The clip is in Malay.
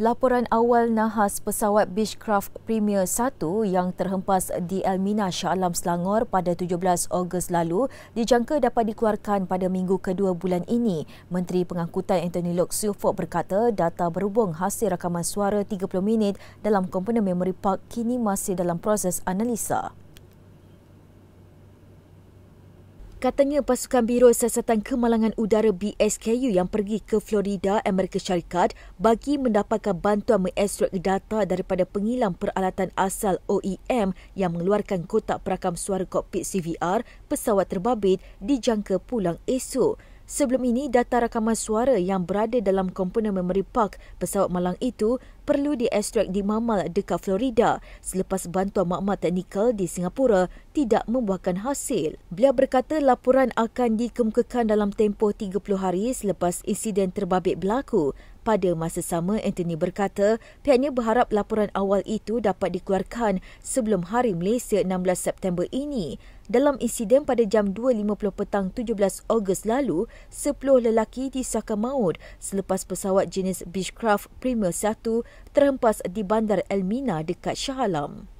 Laporan awal nahas pesawat Beechcraft Premier 1 yang terhempas di Elmina Shah Alam Selangor pada 17 Ogos lalu dijangka dapat dikeluarkan pada minggu kedua bulan ini. Menteri Pengangkutan Anthony Lok Siufok berkata data berhubung hasil rakaman suara 30 minit dalam komponen memory park kini masih dalam proses analisa. Katanya pasukan biro siasatan kemalangan udara BSKU yang pergi ke Florida, Amerika Syarikat bagi mendapatkan bantuan mengekstrak data daripada pengilang peralatan asal OEM yang mengeluarkan kotak perakam suara kokpit CVR pesawat terbabit dijangka pulang esok. Sebelum ini, data rakaman suara yang berada dalam komponen memory park pesawat malang itu perlu diekstrak di mamal dekat Florida selepas bantuan makmal teknikal di Singapura tidak membuahkan hasil. Beliau berkata laporan akan dikemukakan dalam tempoh 30 hari selepas insiden terbabit berlaku. Pada masa sama, Anthony berkata pihaknya berharap laporan awal itu dapat dikeluarkan sebelum Hari Malaysia 16 September ini. Dalam insiden pada jam 2.50 petang 17 Ogos lalu, 10 lelaki disahkan maut selepas pesawat jenis Beechcraft Premier terhempas di bandar Elmina dekat Shah Alam.